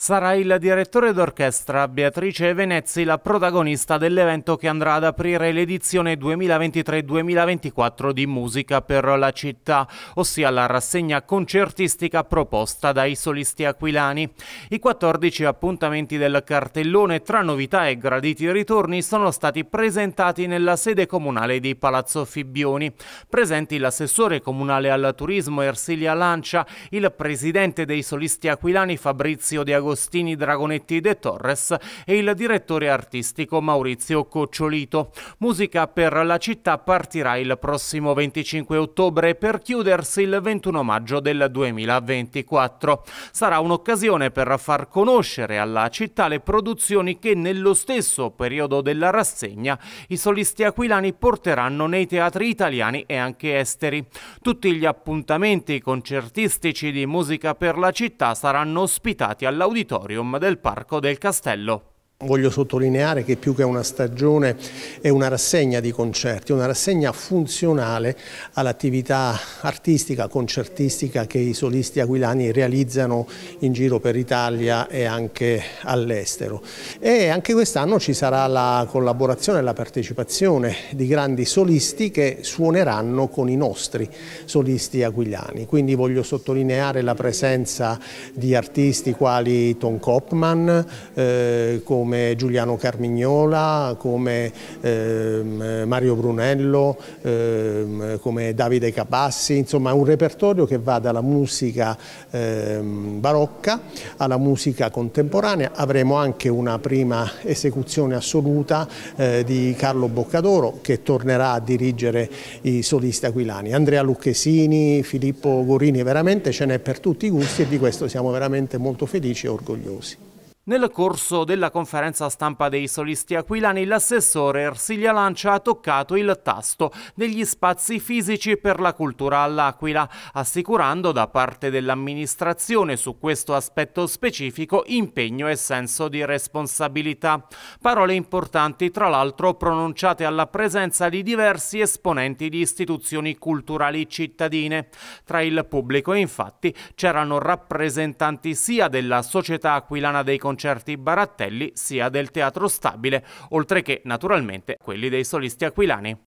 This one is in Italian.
Sarà il direttore d'orchestra Beatrice Venezzi la protagonista dell'evento che andrà ad aprire l'edizione 2023-2024 di Musica per la città, ossia la rassegna concertistica proposta dai solisti aquilani. I 14 appuntamenti del cartellone tra novità e graditi ritorni sono stati presentati nella sede comunale di Palazzo Fibbioni. Presenti l'assessore comunale al turismo Ersilia Lancia, il presidente dei solisti aquilani Fabrizio Diago Agostini Dragonetti de Torres e il direttore artistico Maurizio Cocciolito. Musica per la città partirà il prossimo 25 ottobre per chiudersi il 21 maggio del 2024. Sarà un'occasione per far conoscere alla città le produzioni che nello stesso periodo della rassegna i solisti aquilani porteranno nei teatri italiani e anche esteri. Tutti gli appuntamenti concertistici di musica per la città saranno ospitati all'audizione dell'auditorium del Parco del Castello. Voglio sottolineare che più che una stagione è una rassegna di concerti, una rassegna funzionale all'attività artistica, concertistica che i solisti aquilani realizzano in giro per l'Italia e anche all'estero. E anche quest'anno ci sarà la collaborazione e la partecipazione di grandi solisti che suoneranno con i nostri solisti aquilani. Quindi voglio sottolineare la presenza di artisti quali Tom Kopman, eh, come come Giuliano Carmignola, come ehm, Mario Brunello, ehm, come Davide Capassi, insomma un repertorio che va dalla musica ehm, barocca alla musica contemporanea. Avremo anche una prima esecuzione assoluta eh, di Carlo Boccadoro che tornerà a dirigere i solisti aquilani. Andrea Lucchesini, Filippo Gorini, veramente ce n'è per tutti i gusti e di questo siamo veramente molto felici e orgogliosi. Nel corso della conferenza stampa dei solisti aquilani, l'assessore Ersilia Lancia ha toccato il tasto degli spazi fisici per la cultura all'Aquila, assicurando da parte dell'amministrazione su questo aspetto specifico impegno e senso di responsabilità. Parole importanti, tra l'altro, pronunciate alla presenza di diversi esponenti di istituzioni culturali cittadine. Tra il pubblico, infatti, c'erano rappresentanti sia della Società Aquilana dei Concerti concerti Barattelli sia del Teatro Stabile, oltre che naturalmente quelli dei solisti aquilani.